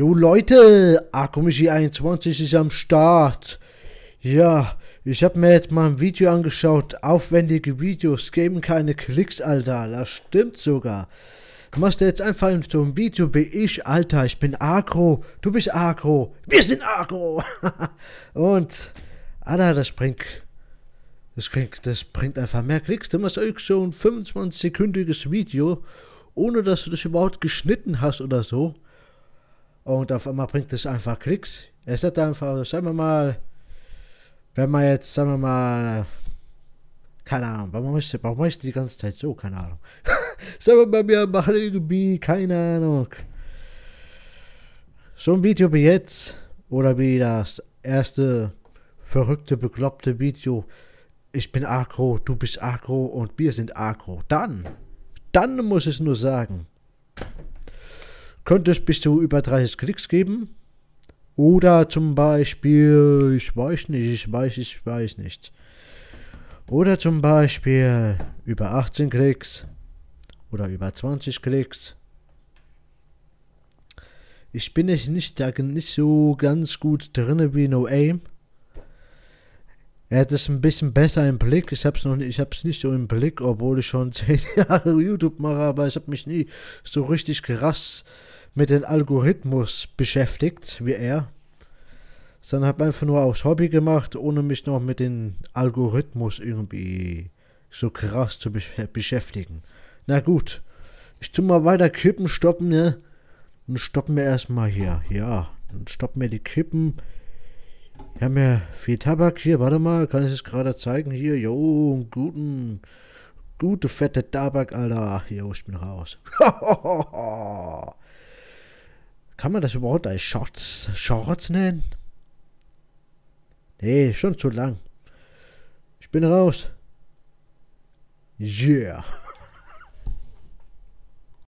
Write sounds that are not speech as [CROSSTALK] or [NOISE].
Jo Leute, Akumishi21 ah, ist am Start. Ja, ich habe mir jetzt mal ein Video angeschaut. Aufwendige Videos geben keine Klicks, Alter. Das stimmt sogar. Du machst jetzt einfach so ein Video wie ich, Alter. Ich bin agro. Du bist agro. Wir sind agro. [LAUGHS] Und, Alter, das bringt... Das, bringt, das bringt einfach mehr Klicks. Du machst euch so ein 25-sekündiges Video, ohne dass du das überhaupt geschnitten hast oder so. Und auf einmal bringt es einfach Klicks. Es hat einfach, sagen wir mal, wenn man jetzt, sagen wir mal, äh, keine Ahnung, warum ist, warum ist die ganze Zeit so, keine Ahnung. [LAUGHS] sagen wir mal, wir machen irgendwie, keine Ahnung, so ein Video wie jetzt oder wie das erste verrückte, bekloppte Video, ich bin agro, du bist agro und wir sind agro, dann, dann muss ich nur sagen, könnte es bis zu über 30 Klicks geben. Oder zum Beispiel, ich weiß nicht, ich weiß, ich weiß nicht. Oder zum Beispiel über 18 Klicks oder über 20 Klicks. Ich bin jetzt nicht, nicht so ganz gut drin wie No Aim. Er hat es ein bisschen besser im Blick. Ich hab's noch nicht, ich hab's nicht so im Blick, obwohl ich schon 10 [LAUGHS] Jahre YouTube mache, aber ich habe mich nie so richtig gerast, mit dem Algorithmus beschäftigt, wie er, sondern habe einfach nur aufs Hobby gemacht, ohne mich noch mit dem Algorithmus irgendwie so krass zu besch beschäftigen. Na gut, ich tu mal weiter Kippen stoppen, ne? Und stoppen wir erstmal hier. Ja, dann stoppen wir die Kippen. Wir haben ja viel Tabak hier. Warte mal, kann ich das gerade zeigen? Hier, jo, guten, gute fette Tabak, Alter. Jo, ich bin raus. [LAUGHS] Kann man das überhaupt als Shorts, Shorts nennen? Nee, schon zu lang. Ich bin raus. Yeah.